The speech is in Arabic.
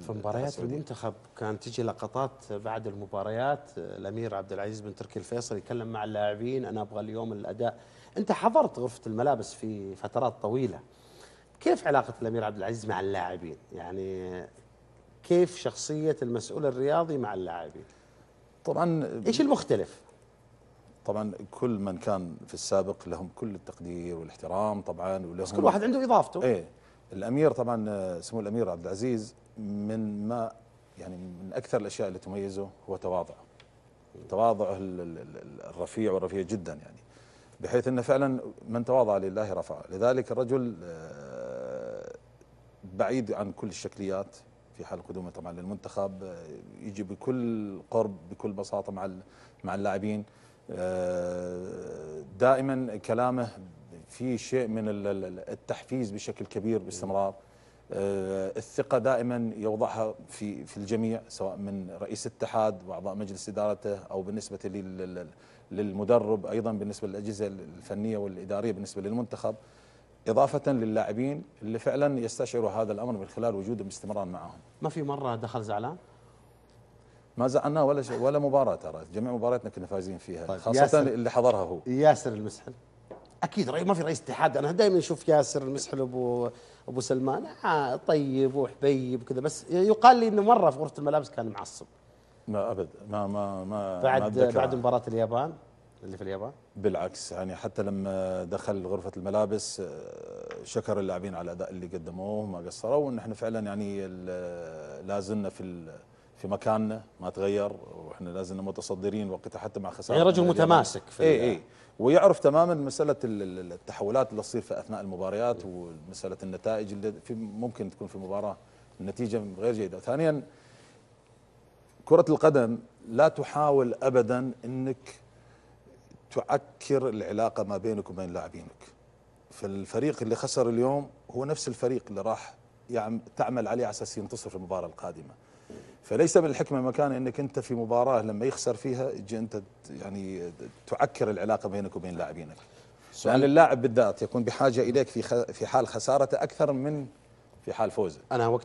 في مباريات المنتخب كانت تجي لقطات بعد المباريات الامير عبد العزيز بن تركي الفيصل يتكلم مع اللاعبين انا ابغى اليوم الاداء انت حضرت غرفه الملابس في فترات طويله كيف علاقه الامير عبد العزيز مع اللاعبين يعني كيف شخصيه المسؤول الرياضي مع اللاعبين طبعا ايش المختلف طبعا كل من كان في السابق لهم كل التقدير والاحترام طبعا ولهم بس كل واحد عنده اضافته ايه الامير طبعا آه، سمو الامير عبد العزيز من ما يعني من اكثر الاشياء اللي تميزه هو تواضعه تواضعه الرفيع والرفيع جدا يعني بحيث انه فعلا من تواضع لله رفعه لذلك الرجل آه، بعيد عن كل الشكليات في حال قدومه طبعا للمنتخب آه، يجي بكل قرب بكل بساطه مع مع اللاعبين آه، دائما كلامه في شيء من التحفيز بشكل كبير باستمرار آه، الثقة دائما يوضعها في في الجميع سواء من رئيس الاتحاد وأعضاء مجلس إدارته أو بالنسبة للمدرب أيضا بالنسبة للأجهزة الفنية والإدارية بالنسبة للمنتخب إضافة للاعبين اللي فعلا يستشعروا هذا الأمر من خلال وجودهم باستمرار معهم ما في مرة دخل زعلان؟ ما زعلنا ولا ولا مباراة ترى جميع مبارياتنا كنا فايزين فيها طيب خاصة ياسر اللي حضرها هو ياسر المسحل اكيد ما في رئيس اتحاد انا دائما اشوف ياسر المسحل ابو ابو سلمان آه طيب وحبيب وكذا بس يقال لي انه مره في غرفه الملابس كان معصب ما ابد ما ما ما بعد ما بعد مباراه اليابان اللي في اليابان بالعكس يعني حتى لما دخل غرفه الملابس آه، شكر اللاعبين على الاداء اللي قدموه ما قصروا ونحن فعلا يعني لا زلنا في في مكاننا ما تغير احنا لازم متصدرين وقتها حتى مع خساره يعني رجل متماسك في اي اي ويعرف تماما مساله التحولات اللي تصير في اثناء المباريات ومساله النتائج اللي في ممكن تكون في المباراه النتيجه غير جيده ثانيا كره القدم لا تحاول ابدا انك تعكر العلاقه ما بينك وبين لاعبينك فالفريق اللي خسر اليوم هو نفس الفريق اللي راح يعني تعمل عليه على اساس ينتصر في المباراه القادمه فليس من الحكمه مكان انك انت في مباراه لما يخسر فيها انت يعني تعكر العلاقه بينك وبين لاعبينك لان اللاعب بالذات يكون بحاجه اليك في في حال خسارته اكثر من في حال فوزه انا وقت